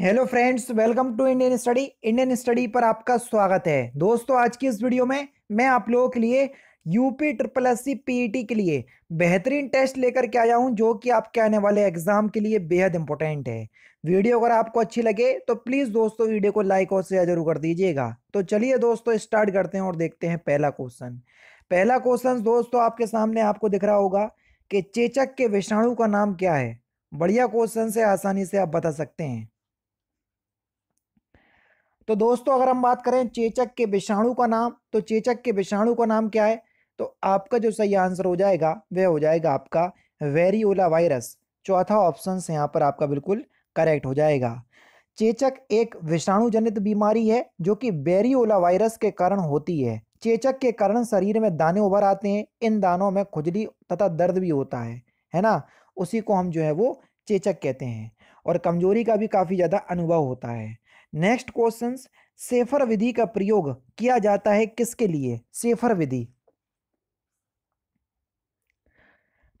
hello friends welcome to Indian study Indian study पर आपका स्वागत है दोस्तों आज की इस वीडियो में मैं आप लोगों के लिए UP triple S C P के लिए बेहतरीन टेस्ट लेकर के आया हूं जो कि आपके आने वाले एग्जाम के लिए बेहद इंपॉर्टेंट है वीडियो अगर आपको अच्छी लगे तो प्लीज़ दोस्तों वीडियो को लाइक और शेयर जरूर कर दीजिएगा तो चलिए दोस्तों स्टार्ट करते हैं और देखते हैं पहला क्वेश्चन पहला क्वेश्चन दोस्तों आपके सामने आपको दिख रहा होगा कि चेचक के विषाणु का नाम क्या है बढ़िया क्वेश्चन से आसानी से आप बता सकते हैं तो दोस्तों अगर हम बात करें चेचक के विषाणु का नाम तो चेचक के विषाणु का नाम क्या है तो आपका जो सही आंसर हो जाएगा वह हो जाएगा आपका वेरियोला वायरस चौथा ऑप्शन यहाँ पर आपका बिल्कुल करेक्ट हो जाएगा चेचक एक विषाणु जनित बीमारी है जो कि वेरियोला वायरस के कारण होती है चेचक के कारण शरीर में दाने उभर आते हैं इन दानों में खुजली तथा दर्द भी होता है है ना उसी को हम जो है वो चेचक कहते हैं और कमजोरी का भी काफ़ी ज़्यादा अनुभव होता है नेक्स्ट क्वेश्चन सेफर विधि का प्रयोग किया जाता है किसके लिए सेफर विधि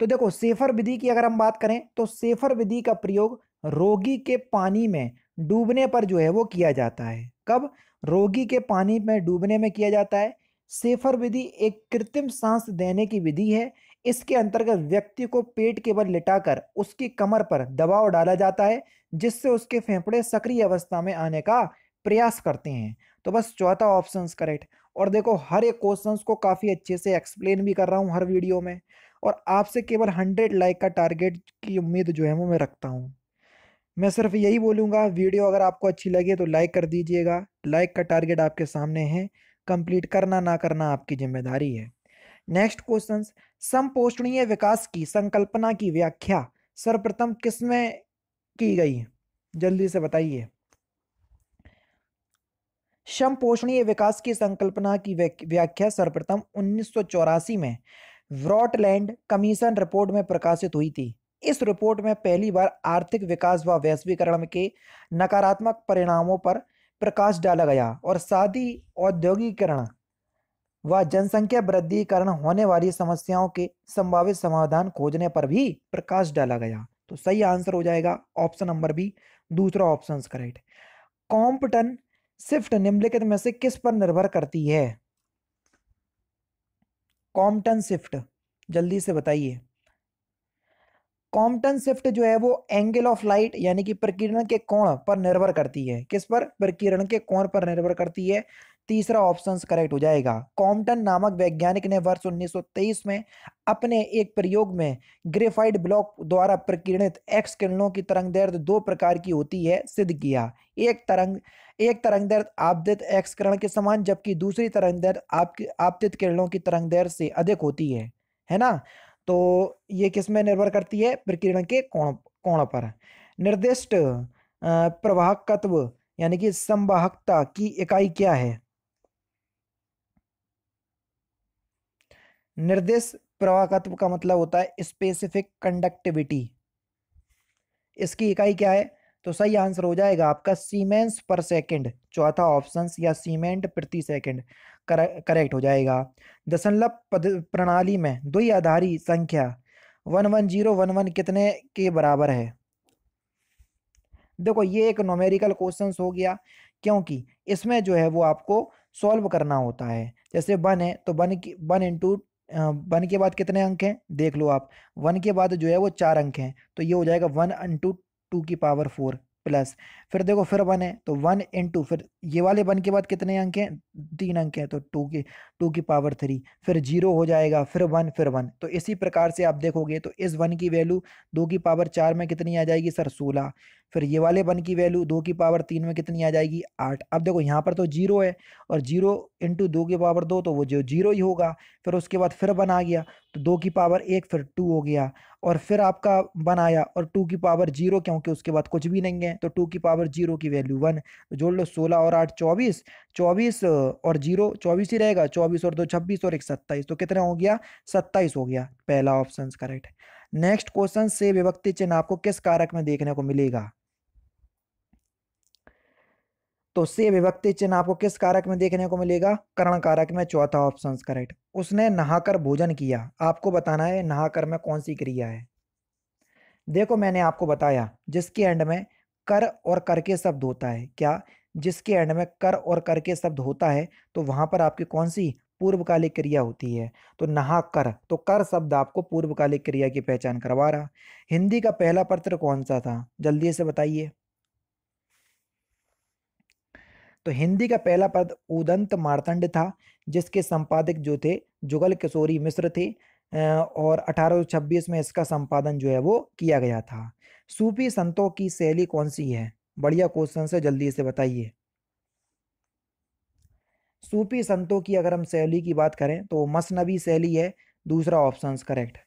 तो देखो सेफर विधि की अगर हम बात करें तो सेफर विधि का प्रयोग रोगी के पानी में डूबने पर जो है वो किया जाता है कब रोगी के पानी में डूबने में किया जाता है सेफर विधि एक कृत्रिम सांस देने की विधि है इसके अंतर्गत व्यक्ति को पेट के बल लिटाकर उसकी कमर पर दबाव डाला जाता है जिससे उसके फेफड़े सक्रिय अवस्था में आने का प्रयास करते हैं तो बस चौथा ऑप्शन करेक्ट और देखो हर एक क्वेश्चन को काफ़ी अच्छे से एक्सप्लेन भी कर रहा हूँ हर वीडियो में और आपसे केवल हंड्रेड लाइक का टारगेट की उम्मीद जो है वो मैं रखता हूँ मैं सिर्फ यही बोलूँगा वीडियो अगर आपको अच्छी लगे तो लाइक कर दीजिएगा लाइक का टारगेट आपके सामने है कंप्लीट करना ना करना आपकी जिम्मेदारी है नेक्स्ट क्वेश्चन समपोषणीय विकास की संकल्पना की व्याख्या सर्वप्रथम किसमें की गई जल्दी से बताइए समपोषणीय विकास की संकल्पना की व्याख्या सर्वप्रथम उन्नीस में ब्रॉडलैंड कमीशन रिपोर्ट में प्रकाशित हुई थी इस रिपोर्ट में पहली बार आर्थिक विकास व वैश्वीकरण के नकारात्मक परिणामों पर प्रकाश डाला गया और शादी औद्योगिकरण व जनसंख्या वृद्धि कारण होने वाली समस्याओं के संभावित समाधान खोजने पर भी प्रकाश डाला गया तो सही आंसर हो जाएगा ऑप्शन नंबर बी दूसरा ऑप्शन करेक्ट कॉम्पटन शिफ्ट निम्नलिखित में से किस पर निर्भर करती है कॉम्पटन शिफ्ट जल्दी से बताइए कॉम्पटन शिफ्ट जो है वो एंगल ऑफ लाइट यानी कि प्रकीर्णन के कोण पर निर्भर करती है किस पर प्रकीर्णन के कोण पर निर्भर करती है तीसरा ऑप्शन करेक्ट हो जाएगा कॉम्पटन नामक वैज्ञानिक ने वर्ष 1923 में अपने एक प्रयोग में ग्रेफाइड ब्लॉक द्वारा प्रकीर्णित एक्स किरणों की तरंग दर्द दो प्रकार की होती है सिद्ध किया एक तरंग एक तरंग दर्द आपदित एक्स किरण के समान जबकि दूसरी तरंग दर्द आपकी आपदित किरणों की तरंग दर्द से अधिक होती है है ना तो ये किस में निर्भर करती है प्रकीर्ण के कोण कोण पर निर्दिष्ट प्रवाहकत्व यानी कि संवाहकता की इकाई क्या है निर्देश प्रवाहकत्व का मतलब होता है स्पेसिफिक कंडक्टिविटी इसकी इकाई क्या है तो सही आंसर हो जाएगा आपका सीमेंस पर सेकंड चौथा ऑप्शन या सीमेंट प्रति सेकंड करेक्ट हो जाएगा दशमलव प्रणाली में द्वि आधारी संख्या one one zero one one कितने के बराबर है देखो ये एक नोमेरिकल क्वेश्चन हो गया क्योंकि इसमें जो है वो आपको सॉल्व करना होता है जैसे वन है तो वन की वन इंटू वन के बाद कितने अंक हैं देख लो आप वन के बाद जो है वो चार अंक हैं तो ये हो जाएगा वन इंटू टू की पावर फोर प्लस फिर देखो फिर वन है तो वन इंटू फिर ये वाले वन के बाद कितने अंक हैं तीन अंक हैं तो टू के टू की पावर थ्री फिर जीरो हो जाएगा फिर वन फिर वन तो इसी प्रकार से आप देखोगे तो इस वन की वैल्यू दो की पावर चार में कितनी आ जाएगी सर सोलह फिर ये वाले वन की वैल्यू दो की पावर तीन में कितनी आ जाएगी आठ अब देखो यहाँ पर तो जीरो है और जीरो इंटू दो की पावर दो तो वो जो जीरो ही होगा फिर उसके बाद फिर वन आ गया तो दो की पावर एक फिर टू हो गया और फिर आपका वन आया और टू की पावर जीरो क्योंकि उसके बाद कुछ भी नहीं है तो टू की पावर जीरो की वैल्यू वन तो जोड़ लो सोलह और आठ चौबीस चौबीस और जीरो चौबीस ही रहेगा चौबीस और दो छब्बीस और एक सत्ताईस तो कितना हो गया सत्ताईस हो गया पहला ऑप्शन करेक्ट नेक्स्ट क्वेश्चन से विभक्ति चिन्ह आपको किस कारक में देखने को मिलेगा तो से विभक्ति चिन्ह आपको किस कारक में देखने को मिलेगा करण कारक में चौथा ऑप्शन करेक्ट उसने नहाकर भोजन किया आपको बताना है नहाकर में कौन सी क्रिया है देखो मैंने आपको बताया जिसके एंड में कर और कर के शब्द होता है क्या जिसके एंड में कर और कर के शब्द होता है तो वहाँ पर आपकी कौन सी पूर्वकालिक क्रिया होती है तो नहा कर तो कर शब्द आपको पूर्वकालिक क्रिया की पहचान करवा रहा हिंदी का पहला पत्र कौन सा था जल्दी से बताइए तो हिंदी का पहला पद उदंत मारतंड था जिसके संपादक जो थे जुगल किशोरी मिश्र थे और 1826 में इसका संपादन जो है वो किया गया था सूफी संतों की शैली कौन सी है बढ़िया क्वेश्चन से जल्दी इसे बताइए सूफी संतों की अगर हम शैली की बात करें तो मसनबी शैली है दूसरा ऑप्शन करेक्ट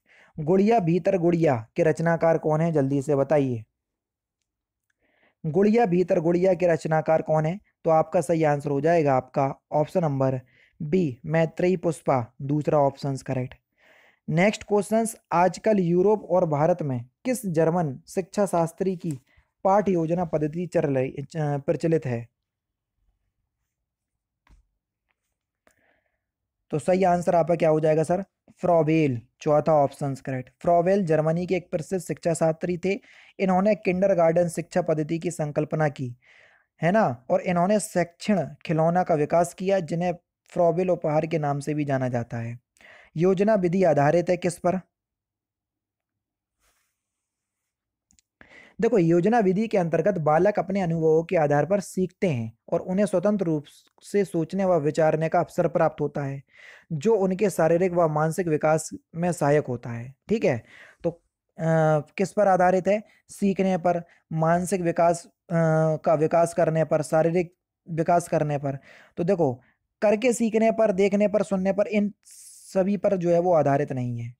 गुड़िया भीतर गुड़िया के रचनाकार कौन है जल्दी से बताइए गुड़िया भीतर गुड़िया के रचनाकार कौन है तो आपका सही आंसर हो जाएगा आपका option number B Maitri Pushpa दूसरा ऑप्शन करेक्ट नेक्स्ट क्वेश्चन आजकल यूरोप और भारत में किस जर्मन शिक्षा शास्त्री की पाठ योजना पद्धति चल प्रचलित है तो सही आंसर आपका क्या हो जाएगा सर फ्रॉवेल चौथा ऑप्शन करेक्ट फ्रॉवेल जर्मनी के एक प्रसिद्ध शिक्षा शास्त्री थे इन्होंने किंडरगार्टन शिक्षा पद्धति की संकल्पना की है ना और इन्होंने शैक्षण खिलौना का विकास किया जिन्हें फ्रॉवेल उपहार के नाम से भी जाना जाता है योजना विधि आधारित है किस पर देखो योजना विधि के अंतर्गत बालक अपने अनुभवों के आधार पर सीखते हैं और उन्हें स्वतंत्र रूप से सोचने व विचारने का अवसर प्राप्त होता है जो उनके शारीरिक व मानसिक विकास में सहायक होता है ठीक है तो आ, किस पर आधारित है सीखने पर मानसिक विकास आ, का विकास करने पर शारीरिक विकास करने पर तो देखो करके सीखने पर देखने पर सुनने पर इन सभी पर जो है वो आधारित नहीं है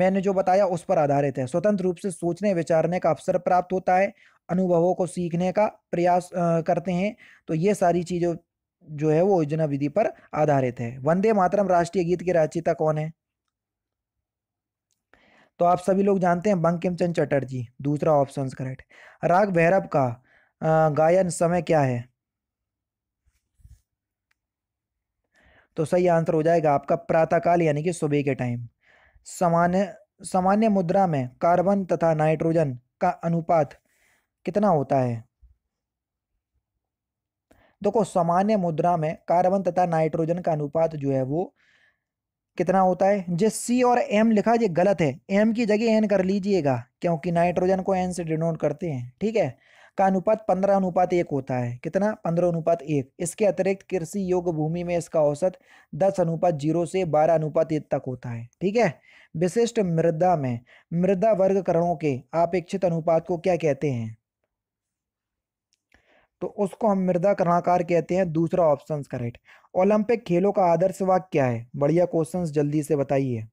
मैंने जो बताया उस पर आधारित है स्वतंत्र रूप से सोचने विचारने का अवसर प्राप्त होता है अनुभवों को सीखने का प्रयास करते हैं तो ये सारी चीज़ों जो है वो योजना विधि पर आधारित है वंदे मातरम राष्ट्रीय गीत के रचयिता कौन है तो आप सभी लोग जानते हैं बंकिम चंद चटर्जी दूसरा ऑप्शन करेक्ट राग भैरव का गायन समय क्या है तो सही आंसर हो जाएगा आपका प्रातःकाल यानी कि सुबह के टाइम सामान्य सामान्य मुद्रा में कार्बन तथा नाइट्रोजन का अनुपात कितना होता है देखो सामान्य मुद्रा में कार्बन तथा नाइट्रोजन का अनुपात जो है वो कितना होता है जे सी और एम लिखा ये गलत है एम की जगह एन कर लीजिएगा क्योंकि नाइट्रोजन को एन से डिनोट करते हैं ठीक है का अनुपात पंद्रह अनुपात एक होता है कितना पंद्रह अनुपात एक इसके अतिरिक्त कृषि योग्य भूमि में इसका औसत दस अनुपात जीरो से बारह अनुपात एक तक होता है ठीक है विशिष्ट मृदा में मृदा वर्गकरणों के अपेक्षित अनुपात को क्या कहते हैं तो उसको हम मृदा कर्णाकार कहते हैं दूसरा ऑप्शन करेक्ट ओलंपिक खेलों का आदर्श वाक्य क्या है बढ़िया क्वेश्चंस जल्दी से बताइए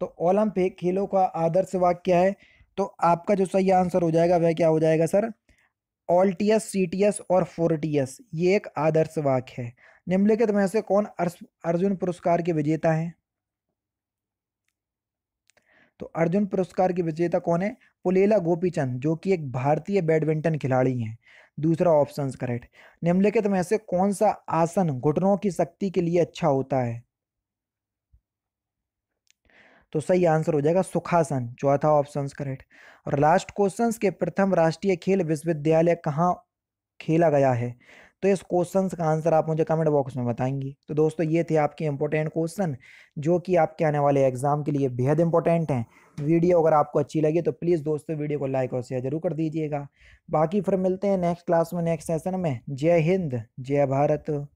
तो ओलंपिक खेलों का आदर्श वाक्य क्या है तो आपका जो सही आंसर हो जाएगा वह क्या हो जाएगा sir all T S C T S और फोर टी एस ये एक आदर्श वाक्य है निम्नलिखित में से कौन अर्जुन पुरस्कार के विजेता हैं तो अर्जुन पुरस्कार के विजेता कौन है पुलेला गोपीचंद जो कि एक भारतीय बैडमिंटन खिलाड़ी हैं दूसरा ऑप्शन करेक्ट निम्नलिखित में से कौन सा आसन घुटनों की शक्ति के लिए अच्छा होता है तो सही आंसर हो जाएगा सुखासन चौथा ऑप्शन करेक्ट और लास्ट क्वेश्चन के प्रथम राष्ट्रीय खेल विश्वविद्यालय कहाँ खेला गया है तो इस क्वेश्चन का आंसर आप मुझे कमेंट बॉक्स में बताएंगे तो दोस्तों ये थे आपके इंपॉर्टेंट क्वेश्चन जो कि आपके आने वाले एग्जाम के लिए बेहद इंपॉर्टेंट हैं वीडियो अगर आपको अच्छी लगी तो प्लीज़ दोस्तों वीडियो को लाइक और शेयर जरूर कर दीजिएगा बाकी फिर मिलते हैं नेक्स्ट क्लास में नेक्स्ट सेशन में जय हिंद जय भारत